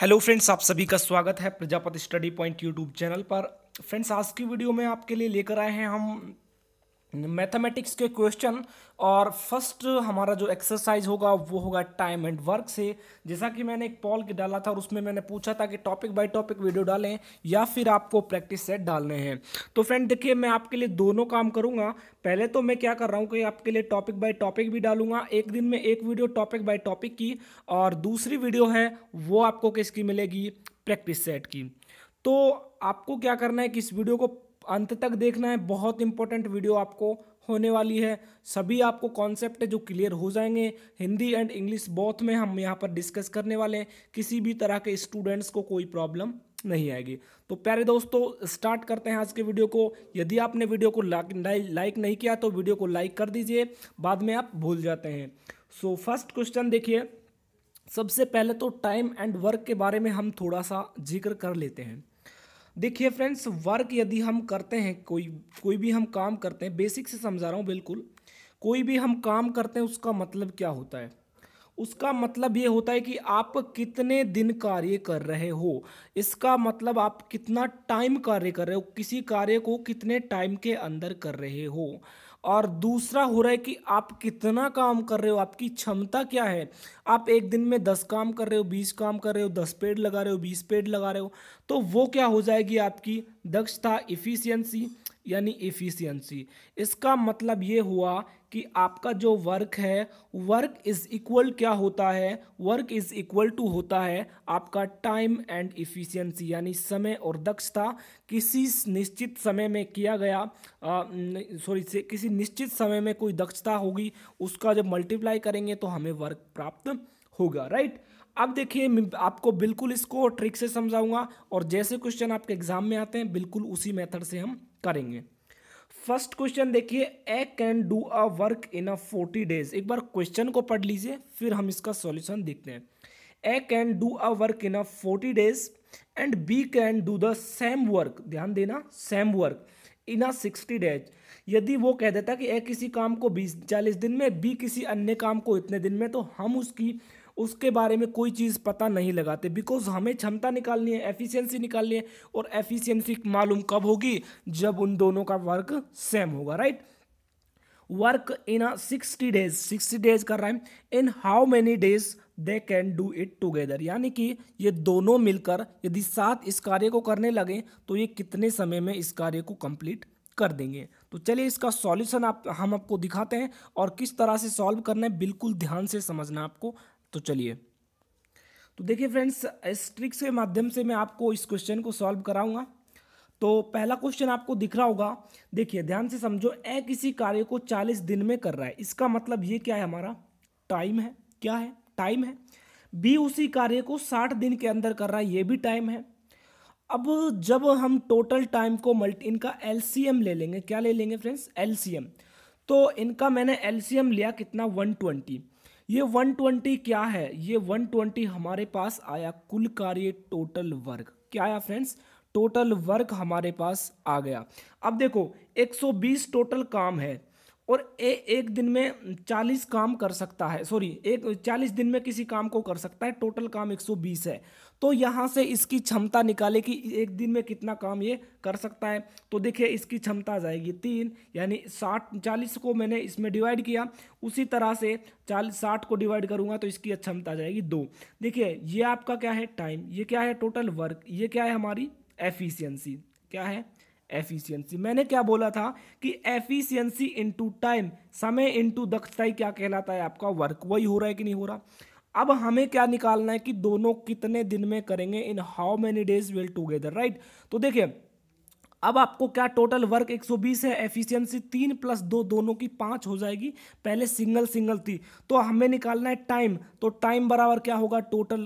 Hello friends आप सभी का स्वागत है Prajapati study point YouTube channel पर फ्रेंड्स आज की वीडियो में आपके लिए लेकर आए हैं हम मैथमेटिक्स के क्वेश्चन और फर्स्ट हमारा जो एक्सरसाइज होगा वो होगा टाइम एंड वर्क से जैसा कि मैंने एक पॉल के डाला था और उसमें मैंने पूछा था कि टॉपिक बाय टॉपिक वीडियो डालें या फिर आपको प्रैक्टिस सेट डालने हैं तो फ्रेंड देखिए मैं आपके लिए दोनों काम करूँगा पहले तो मैं क्या कर रहा हूँ कि आपके लिए टॉपिक बाई टॉपिक भी डालूंगा एक दिन में एक वीडियो टॉपिक बाई टॉपिक की और दूसरी वीडियो है वो आपको किसकी मिलेगी प्रैक्टिस सेट की तो आपको क्या करना है कि इस वीडियो को अंत तक देखना है बहुत इंपॉर्टेंट वीडियो आपको होने वाली है सभी आपको कॉन्सेप्ट है जो क्लियर हो जाएंगे हिंदी एंड इंग्लिश बोथ में हम यहाँ पर डिस्कस करने वाले हैं किसी भी तरह के स्टूडेंट्स को कोई प्रॉब्लम नहीं आएगी तो प्यारे दोस्तों स्टार्ट करते हैं आज के वीडियो को यदि आपने वीडियो को लाइक नहीं किया तो वीडियो को लाइक कर दीजिए बाद में आप भूल जाते हैं सो फर्स्ट क्वेश्चन देखिए सबसे पहले तो टाइम एंड वर्क के बारे में हम थोड़ा सा जिक्र कर लेते हैं देखिए फ्रेंड्स वर्क यदि हम करते हैं कोई कोई भी हम काम करते हैं बेसिक से समझा रहा हूँ बिल्कुल कोई भी हम काम करते हैं उसका मतलब क्या होता है उसका मतलब ये होता है कि आप कितने दिन कार्य कर रहे हो इसका मतलब आप कितना टाइम कार्य कर रहे हो किसी कार्य को कितने टाइम के अंदर कर रहे हो और दूसरा हो रहा है कि आप कितना काम कर रहे हो आपकी क्षमता क्या है आप एक दिन में दस काम कर रहे हो बीस काम कर रहे हो दस पेड़ लगा रहे हो बीस पेड़ लगा रहे हो तो वो क्या हो जाएगी आपकी दक्षता इफ़िशियंसी यानी एफिशिएंसी इसका मतलब ये हुआ कि आपका जो वर्क है वर्क इज़ इक्वल क्या होता है वर्क इज़ इक्वल टू होता है आपका टाइम एंड इफ़िशियंसी यानी समय और दक्षता किसी निश्चित समय में किया गया सॉरी से किसी निश्चित समय में कोई दक्षता होगी उसका जब मल्टीप्लाई करेंगे तो हमें वर्क प्राप्त होगा राइट अब देखिए आपको बिल्कुल इसको ट्रिक से समझाऊंगा और जैसे क्वेश्चन आपके एग्जाम में आते हैं बिल्कुल उसी मेथड से हम करेंगे फर्स्ट क्वेश्चन देखिए A can do a work in a forty days एक बार क्वेश्चन को पढ़ लीजिए फिर हम इसका सॉल्यूशन देखते हैं A can do a work in a forty days and B can do the same work ध्यान देना same work in a sixty days यदि वो कह देता कि ए किसी काम को बीस चालीस दिन में बी किसी अन्य काम को इतने दिन में तो हम उसकी उसके बारे में कोई चीज़ पता नहीं लगाते बिकॉज हमें क्षमता निकालनी है एफिशिएंसी निकालनी है और एफिशिएंसी मालूम कब होगी जब उन दोनों का वर्क सेम होगा right work in a sixty days sixty days कर रहा है in how many days they can do it together यानी कि ये दोनों मिलकर यदि साथ इस कार्य को करने लगें तो ये कितने समय में इस कार्य को कंप्लीट कर देंगे तो चलिए इसका सॉल्यूशन आप हम आपको दिखाते हैं और किस तरह से सॉल्व करना है बिल्कुल ध्यान से समझना आपको तो चलिए तो देखिए फ्रेंड्स इस ट्रिक्स के माध्यम से मैं आपको इस क्वेश्चन को सॉल्व कराऊंगा तो पहला क्वेश्चन आपको दिख रहा होगा देखिए ध्यान से समझो ए किसी कार्य को चालीस दिन में कर रहा है इसका मतलब ये क्या है हमारा टाइम है क्या है टाइम है बी उसी कार्य को साठ दिन के अंदर कर रहा है ये भी टाइम है अब जब हम टोटल टाइम को मल्टी इनका एल ले लेंगे क्या ले लेंगे फ्रेंड्स एल तो इनका मैंने एल लिया कितना ट्वेंटी ये 120 क्या है ये 120 हमारे पास आया कुल कार्य टोटल वर्क क्या आया फ्रेंड्स टोटल वर्क हमारे पास आ गया अब देखो 120 टोटल काम है और ए एक दिन में 40 काम कर सकता है सॉरी एक 40 दिन में किसी काम को कर सकता है टोटल काम 120 है तो यहाँ से इसकी क्षमता निकाले कि एक दिन में कितना काम ये कर सकता है तो देखिए इसकी क्षमता जाएगी तीन यानी साठ चालीस को मैंने इसमें डिवाइड किया उसी तरह से चालीस साठ को डिवाइड करूँगा तो इसकी क्षमता जाएगी दो देखिए ये आपका क्या है टाइम ये क्या है टोटल वर्क ये क्या है हमारी एफिशियंसी क्या है एफिशियंसी मैंने क्या बोला था कि एफिशियंसी इंटू टाइम समय इंटू दक्षता क्या कहलाता है आपका वर्क वही हो रहा है कि नहीं हो रहा अब हमें क्या निकालना है कि दोनों कितने दिन में करेंगे in how many days will together right तो देखिए अब आपको क्या टोटल वर्क 120 है एफिशिएंसी तीन प्लस दो दोनों की पाँच हो जाएगी पहले सिंगल सिंगल थी तो हमें निकालना है टाइम तो टाइम बराबर क्या होगा टोटल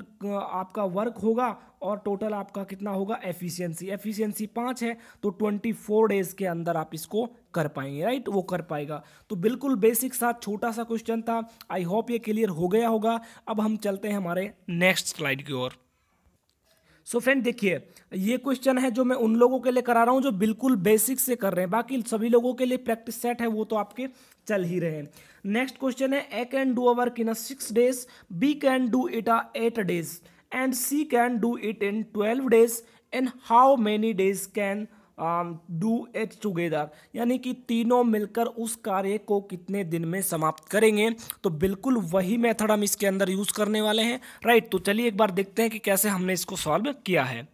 आपका वर्क होगा और टोटल आपका कितना होगा एफिशिएंसी एफिशिएंसी पाँच है तो ट्वेंटी फोर डेज़ के अंदर आप इसको कर पाएंगे राइट वो कर पाएगा तो बिल्कुल बेसिक सा छोटा सा क्वेश्चन था आई होप ये क्लियर हो गया होगा अब हम चलते हैं हमारे नेक्स्ट स्लाइड की ओर सो फ्रेंड देखिए ये क्वेश्चन है जो मैं उन लोगों के लिए करा रहा हूँ जो बिल्कुल बेसिक से कर रहे हैं बाकी सभी लोगों के लिए प्रैक्टिस सेट है वो तो आपके चल ही रहे हैं नेक्स्ट क्वेश्चन है ए कैन डू अवर किन in a six days B can do it uh eight days and C can do it in twelve days and how many days can do it together यानी कि तीनों मिलकर उस कार्य को कितने दिन में समाप्त करेंगे तो बिल्कुल वही मेथड हम इसके अंदर यूज़ करने वाले हैं राइट तो चलिए एक बार देखते हैं कि कैसे हमने इसको सॉल्व किया है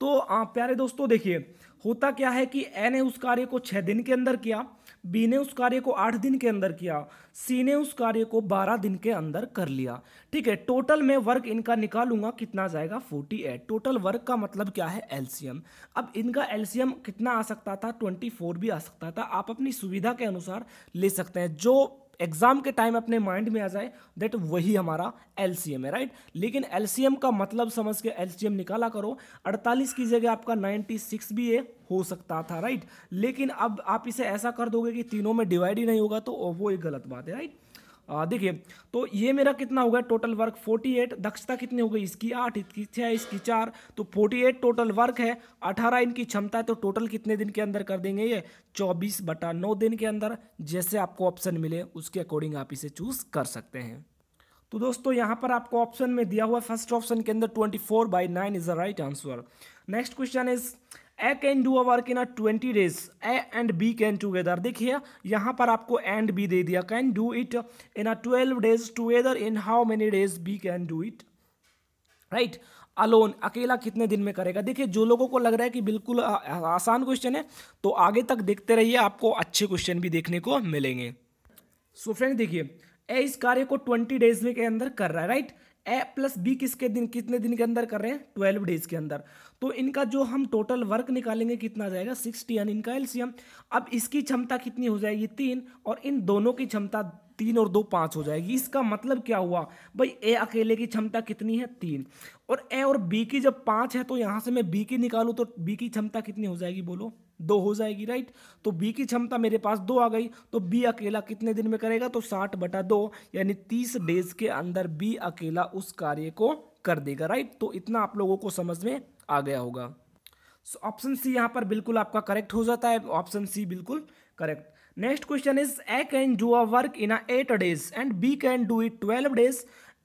तो आ, uh, प्यारे दोस्तों देखिए होता क्या है कि ए ने उस कार्य को छः दिन के अंदर किया बी ने उस कार्य को आठ दिन के अंदर किया सी ने उस कार्य को बारह दिन के अंदर कर लिया ठीक है टोटल में वर्क इनका निकालूंगा कितना जाएगा फोर्टी एट टोटल वर्क का मतलब क्या है एलसीएम अब इनका एलसीएम कितना आ सकता था ट्वेंटी फोर भी आ सकता था आप अपनी सुविधा के अनुसार ले सकते हैं जो एग्जाम के टाइम अपने माइंड में आ जाए दैट वही हमारा एलसीएम है राइट लेकिन एलसीएम का मतलब समझ के एलसीएम निकाला करो 48 की जगह आपका 96 भी ये हो सकता था राइट लेकिन अब आप इसे ऐसा कर दोगे कि तीनों में डिवाइड ही नहीं होगा तो वो एक गलत बात है राइट देखिए तो ये मेरा कितना हो गया टोटल वर्क 48 दक्षता कितनी हो गई इसकी आठ इसकी छः इसकी चार तो 48 टोटल वर्क है 18 इनकी क्षमता है तो टोटल कितने दिन के अंदर कर देंगे ये 24 बटा नौ दिन के अंदर जैसे आपको ऑप्शन मिले उसके अकॉर्डिंग आप इसे चूज़ कर सकते हैं तो दोस्तों यहाँ पर आपको ऑप्शन में दिया हुआ फर्स्ट ऑप्शन के अंदर twenty four by nine is the right answer next question is A can do a work in a twenty days A and B can together देखिए यहाँ पर आपको एंड बी दे दिया can do it in a twelve days together in how many days B can do it right alone अकेला कितने दिन में करेगा देखिए जो लोगों को लग रहा है कि बिल्कुल आसान क्वेश्चन है तो आगे तक देखते रहिए आपको अच्छे क्वेश्चन भी देखने को मिलेंगे सो फ्रेंड देखिए ए इस कार्य को ट्वेंटी डेज में के अंदर कर रहा है राइट ए प्लस बी किसके दिन कितने दिन के अंदर कर रहे हैं ट्वेल्व डेज के अंदर तो इनका जो हम टोटल वर्क निकालेंगे कितना जाएगा सिक्सटी यानी इनका एल्सियम अब इसकी क्षमता कितनी हो जाएगी तीन और इन दोनों की क्षमता तीन और दो पाँच हो जाएगी इसका मतलब क्या हुआ भाई ए अकेले की क्षमता कितनी है तीन और ए और बी की जब पाँच है तो यहाँ से मैं बी की निकालूँ तो बी की क्षमता कितनी हो जाएगी बोलो दो हो जाएगी राइट तो बी की क्षमता मेरे पास दो आ गई तो बी अकेला कितने दिन में करेगा तो साठ बटा दो यानी तीस डेज के अंदर बी अकेला उस कार्य को कर देगा राइट तो इतना आप लोगों को समझ में आ गया होगा सो ऑप्शन सी यहाँ पर बिल्कुल आपका करेक्ट हो जाता है ऑप्शन सी बिल्कुल correct next question is A can do a work in a eight days and B can do it twelve days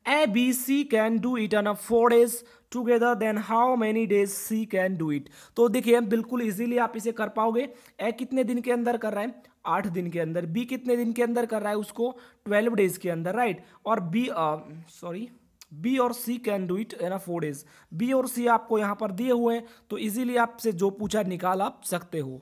C can do it on a four days together then how many days C can do it तो देखिए बिल्कुल easily आप इसे कर पाओगे ए कितने दिन के अंदर कर रहा है आठ दिन के अंदर बी कितने दिन के अंदर कर रहा है उसको ट्वेल्व डेज के अंदर राइट और बी सॉरी बी और C can do it in four days B और सी आपको यहाँ पर दिए हुए हैं तो इजीली आपसे जो पूछा निकाल आप सकते हो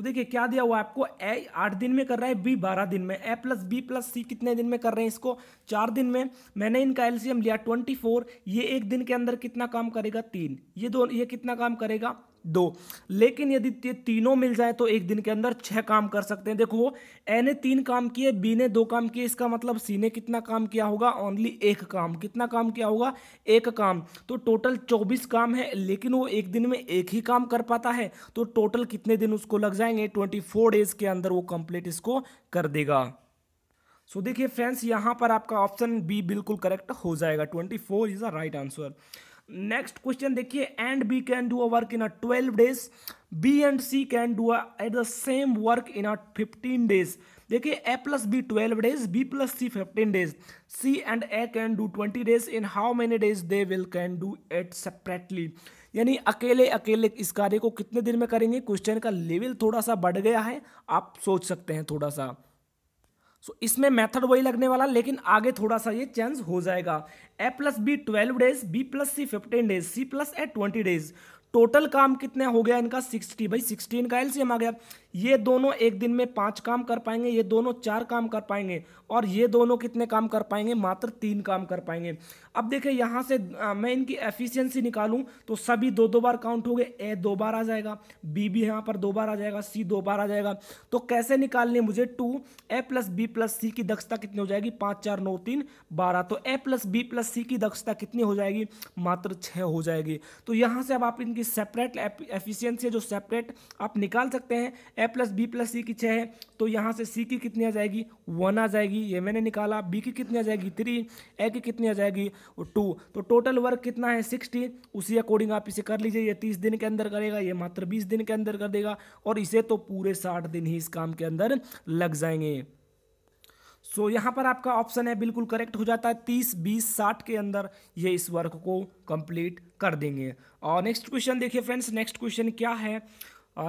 तो देखिए क्या दिया हुआ आपको ए आठ दिन में कर रहा है बी बारह दिन में A plus B plus C कितने दिन में कर रहे हैं इसको चार दिन में मैंने इनका एलसीएम लिया ट्वेंटी फोर ये एक दिन के अंदर कितना काम करेगा तीन ये दो ये कितना काम करेगा दो लेकिन यदि तीनों मिल जाए तो एक दिन के अंदर छः काम कर सकते हैं देखो ए ने तीन काम किए बी ने दो काम किए इसका मतलब सी ने कितना काम किया होगा ओनली एक काम कितना काम किया होगा एक काम तो टोटल चौबीस काम है लेकिन वो एक दिन में एक ही काम कर पाता है तो टोटल कितने दिन उसको लग जाएंगे ट्वेंटी फोर डेज के अंदर वो कंप्लीट इसको कर देगा सो देखिए फ्रेंड्स यहां पर आपका ऑप्शन बी बिल्कुल करेक्ट हो जाएगा twenty four is the right answer next question देखिए and B can do a work in a twelve days B and C can do a at the same work in a fifteen days देखिए A plus B twelve days B plus C fifteen days C and A can do twenty days in how many days they will can do it separately यानी अकेले अकेले इस कार्य को कितने दिन में करेंगे क्वेश्चन का लेवल थोड़ा सा बढ़ गया है आप सोच सकते हैं थोड़ा सा सो इसमें मेथड वही लगने वाला लेकिन आगे थोड़ा सा ये चेंज हो जाएगा A plus B twelve days B plus C fifteen days C plus A twenty days total काम कितने हो गया इनका सिक्सटी भाई सिक्सटीन का एलसीएम आ गया ये दोनों एक दिन में पांच काम कर पाएंगे ये दोनों चार काम कर पाएंगे और ये दोनों कितने काम कर पाएंगे मात्र तीन काम कर पाएंगे अब देखें यहाँ से आ, मैं इनकी एफिशिएंसी निकालूं तो सभी दो दो बार काउंट हो गए ए दो बार आ जाएगा बी भी यहाँ पर दो बार आ जाएगा सी दो बार आ जाएगा तो कैसे निकालने मुझे टू A plus B plus C की दक्षता कितनी हो जाएगी पाँच चार नौ तीन बारह तो A plus B plus C की दक्षता कितनी हो जाएगी मात्र छः हो जाएगी तो यहाँ से अब आप इनकी सेपरेट एफिशियंसी जो सेपरेट आप निकाल सकते हैं A plus B plus C की छः है तो यहाँ से सी की कितनी आ जाएगी वन आ जाएगी ये मैंने निकाला बी की कितनी आ जाएगी थ्री ए की कितनी आ जाएगी और टू तो टोटल वर्क कितना है सिक्सटी उसी अकॉर्डिंग आप इसे कर लीजिए ये तीस दिन के अंदर करेगा ये मात्र बीस दिन के अंदर कर देगा और इसे तो पूरे साठ दिन ही इस काम के अंदर लग जाएंगे सो so, यहाँ पर आपका ऑप्शन है बिल्कुल करेक्ट हो जाता है तीस बीस साठ के अंदर ये इस वर्क को कंप्लीट कर देंगे और नेक्स्ट क्वेश्चन देखिए फ्रेंड्स नेक्स्ट क्वेश्चन क्या है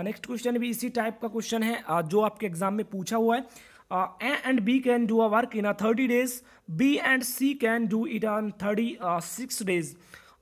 नेक्स्ट क्वेश्चन भी इसी टाइप का क्वेश्चन है uh, जो आपके एग्जाम में पूछा हुआ है uh, A and B can do a work in a 30 days, B and C can do it on 36 uh, days.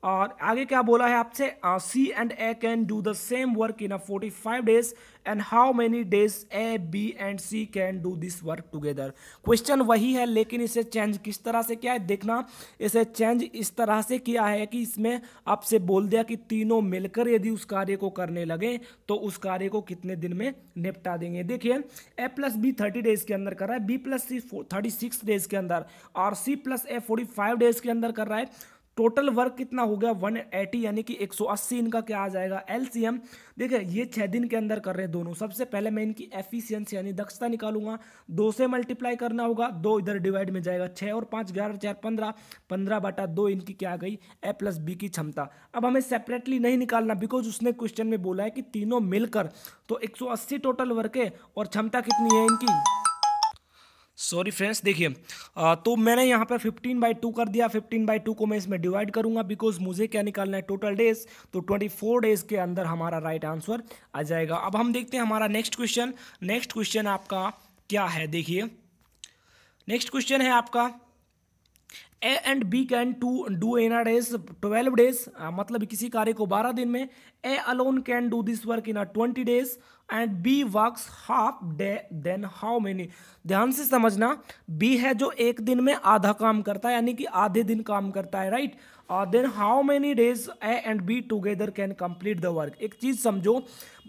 और आगे क्या बोला है आपसे C and A can do the same work in a forty five days and how many days A B and C can do this work together question वही है लेकिन इसे चेंज किस तरह से किया है देखना इसे चेंज इस तरह से किया है कि इसमें आपसे बोल दिया कि तीनों मिलकर यदि उस कार्य को करने लगे तो उस कार्य को कितने दिन में निपटा देंगे देखिए A plus B thirty days के अंदर कर रहा है B plus C thirty six days के अंदर और C plus A forty five days के अंदर कर रहा है टोटल वर्क कितना हो गया 180 यानी कि 180 इनका क्या आ जाएगा एलसीएम देखिए ये छह दिन के अंदर कर रहे हैं दोनों सबसे पहले मैं इनकी एफिशियंस यानी दक्षता निकालूंगा दो से मल्टीप्लाई करना होगा दो इधर डिवाइड में जाएगा छः और पाँच ग्यारह चार पंद्रह पंद्रह बटा दो इनकी क्या आ गई ए प्लस बी की क्षमता अब हमें सेपरेटली नहीं निकालना बिकॉज उसने क्वेश्चन में बोला है कि तीनों मिलकर तो अस्सी टोटल वर्क है और क्षमता कितनी है इनकी सॉरी फ्रेंड्स देखिए तो मैंने यहाँ पर 15 बाई टू कर दिया 15 बाई टू को मैं इसमें डिवाइड करूंगा बिकॉज मुझे क्या निकालना है टोटल डेज तो 24 डेज के अंदर हमारा राइट right आंसर आ जाएगा अब हम देखते हैं हमारा नेक्स्ट क्वेश्चन नेक्स्ट क्वेश्चन आपका क्या है देखिए नेक्स्ट क्वेश्चन है आपका A and B can to do in आर डेज ट्वेल्व डेज मतलब किसी कार्य को बारह दिन में A alone can do this work in twenty days and B work works half day then how ध्यान से समझना बी है जो एक दिन में आधा काम करता है यानी कि आधे दिन काम करता है राइट और then how many days A and B together can complete the work एक चीज़ समझो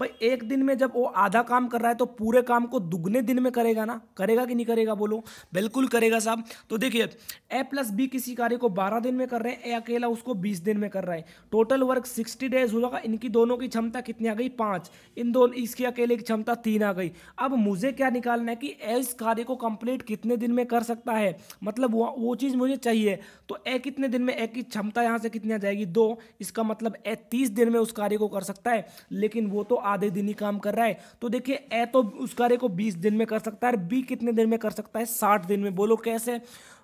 भाई एक दिन में जब वो आधा काम कर रहा है तो पूरे काम को दुगने दिन में करेगा ना करेगा कि नहीं करेगा बोलो बिल्कुल करेगा साहब तो देखिए ए प्लस बी किसी कार्य को बारह दिन में कर रहे हैं ए अकेला उसको बीस दिन में कर रहा है टोटल वर्क सिक्सटी डेज हो जाएगा इन इनकी दोनों की क्षमता कितनी आ गई पाँच इन दोनों इसकी अकेले की क्षमता तीन आ गई अब मुझे क्या निकालना है कि इस कार्य को कंप्लीट कितने दिन में कर सकता है मतलब वो वो चीज़ मुझे चाहिए तो ए कितने दिन में ए की क्षमता यहाँ से कितनी आ जाएगी दो इसका मतलब ए तीस दिन में उस कार्य को कर सकता है लेकिन वो तो आधे दिन ही काम कर रहा है तो देखिए ए तो उस कार्य को बीस दिन में कर सकता है बी कितने दिन में कर सकता है साठ दिन में बोलो कैसे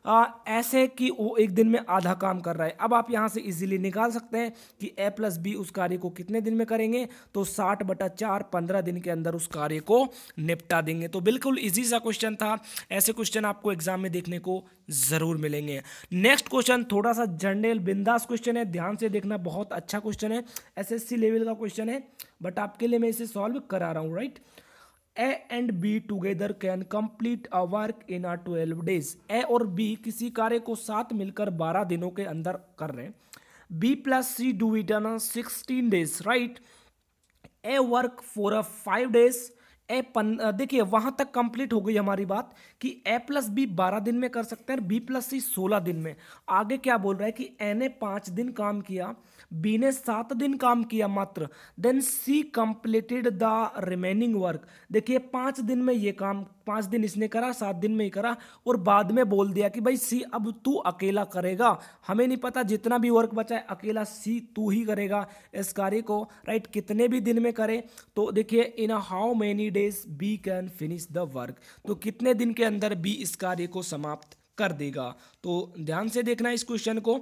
आ, ऐसे कि वो एक दिन में आधा काम कर रहा है अब आप यहाँ से इजीली निकाल सकते हैं कि ए प्लस बी उस कार्य को कितने दिन में करेंगे तो साठ बटा चार पंद्रह दिन के अंदर उस कार्य को निपटा देंगे तो बिल्कुल ईजी सा क्वेश्चन था ऐसे क्वेश्चन आपको एग्जाम में देखने को ज़रूर मिलेंगे नेक्स्ट क्वेश्चन थोड़ा सा जनरल बिंदास क्वेश्चन है ध्यान से देखना बहुत अच्छा क्वेश्चन है एस लेवल का क्वेश्चन है बट आपके लिए मैं इसे सॉल्व करा रहा हूँ right A and B together can complete a work in a twelve days A और बी किसी कार्य को साथ मिलकर बारह दिनों के अंदर कर रहे हैं B plus C do it a sixteen days right A work for a five days A पन देखिए वहाँ तक कंप्लीट हो गई हमारी बात कि ए प्लस बी बारह दिन में कर सकते हैं और बी प्लस सी सोलह दिन में आगे क्या बोल रहा है कि ए ने पाँच दिन काम किया बी ने सात दिन काम किया मात्र then C completed the remaining work देखिए पाँच दिन में ये काम पाँच दिन इसने करा सात दिन में ही करा और बाद में बोल दिया कि भाई सी अब तू अकेला करेगा हमें नहीं पता जितना भी वर्क बचा है अकेला सी तू ही करेगा इस कार्य को राइट कितने भी दिन में करे तो देखिए in how many days B can finish the work तो कितने दिन के अंदर बी इस कार्य को समाप्त कर देगा तो ध्यान से देखना इस क्वेश्चन को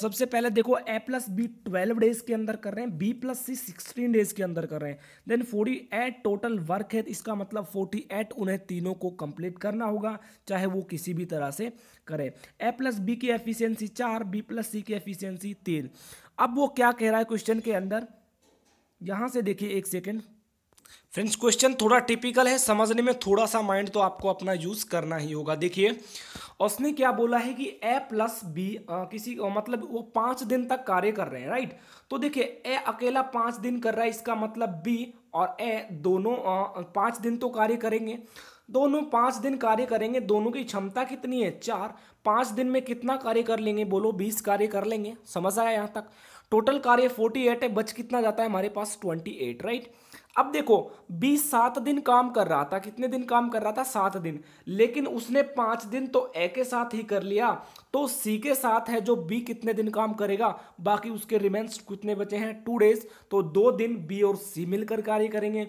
सबसे पहले देखो A plus B twelve days के अंदर कर रहे हैं B plus C sixteen days के अंदर कर रहे हैं then forty eight total work है इसका मतलब फोर्टी एट उन्हें तीनों को कंप्लीट करना होगा चाहे वो किसी भी तरह से करें ए प्लस बी की एफिशियंसी चार बी प्लस सी की एफिशियंसी तीन अब वो क्या कह रहा है क्वेश्चन के अंदर यहाँ से देखिए एक सेकेंड फ्रेंड्स क्वेश्चन थोड़ा टिपिकल है समझने में थोड़ा सा माइंड तो आपको अपना यूज़ करना ही होगा देखिए उसने क्या बोला है कि ए प्लस बी किसी आ, मतलब वो पांच दिन तक कार्य कर रहे हैं राइट तो देखिए ए अकेला पांच दिन कर रहा है इसका मतलब बी और ए दोनों पांच दिन तो कार्य करेंगे दोनों पांच दिन कार्य करेंगे दोनों की क्षमता कितनी है चार पांच दिन में कितना कार्य कर लेंगे बोलो बीस कार्य कर लेंगे समझ आया यहाँ तक टोटल कार्य 48 है बच कितना जाता है हमारे पास 28 राइट अब देखो बी सात दिन काम कर रहा था कितने दिन काम कर रहा था सात दिन लेकिन उसने पांच दिन तो ए के साथ ही कर लिया तो सी के साथ है जो बी कितने दिन काम करेगा बाकी उसके रिमेंस कितने बचे हैं टू डेज तो दो दिन बी और सी मिलकर कार्य करेंगे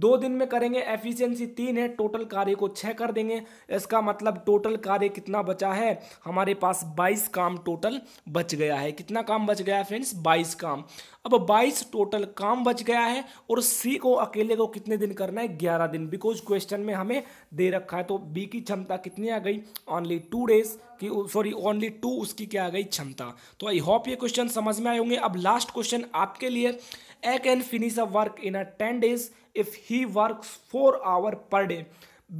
दो दिन में करेंगे एफिशिएंसी तीन है टोटल कार्य को छः कर देंगे इसका मतलब टोटल कार्य कितना बचा है हमारे पास बाईस काम टोटल बच गया है कितना काम बच गया है फ्रेंड्स बाईस काम अब बाईस टोटल काम बच गया है और सी को अकेले को कितने दिन करना है ग्यारह दिन बिकॉज क्वेश्चन में हमें दे रखा है तो बी की क्षमता कितनी आ गई ओनली टू डेज की सॉरी ओनली टू उसकी क्या आ गई क्षमता तो आई होप ये क्वेश्चन समझ में आए होंगे अब लास्ट क्वेश्चन आपके लिए A can finish a work in a ten days if he works 4 hour per day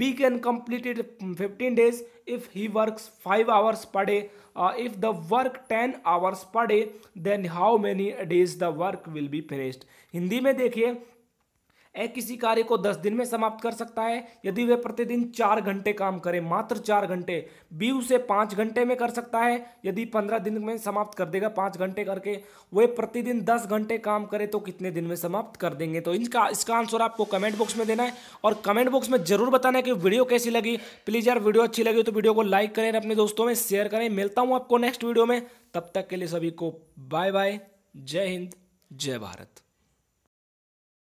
b can complete it 15 days if he works 5 hours per day uh, if the work 10 hours per day then how many days the work will be finished Hindi में देखिए ए किसी कार्य को दस दिन में समाप्त कर सकता है यदि वह प्रतिदिन चार घंटे काम करे मात्र चार घंटे बी उसे पाँच घंटे में कर सकता है यदि पंद्रह दिन में समाप्त कर देगा पाँच घंटे करके वह प्रतिदिन दस घंटे काम करे तो कितने दिन में समाप्त कर देंगे तो इनका इसका आंसर आपको कमेंट बॉक्स में देना है और कमेंट बॉक्स में जरूर बताना है कि वीडियो कैसी लगी प्लीज़ यार वीडियो अच्छी लगी तो वीडियो को लाइक करें अपने दोस्तों में शेयर करें मिलता हूँ आपको नेक्स्ट वीडियो में तब तक के लिए सभी को बाय बाय जय हिंद जय भारत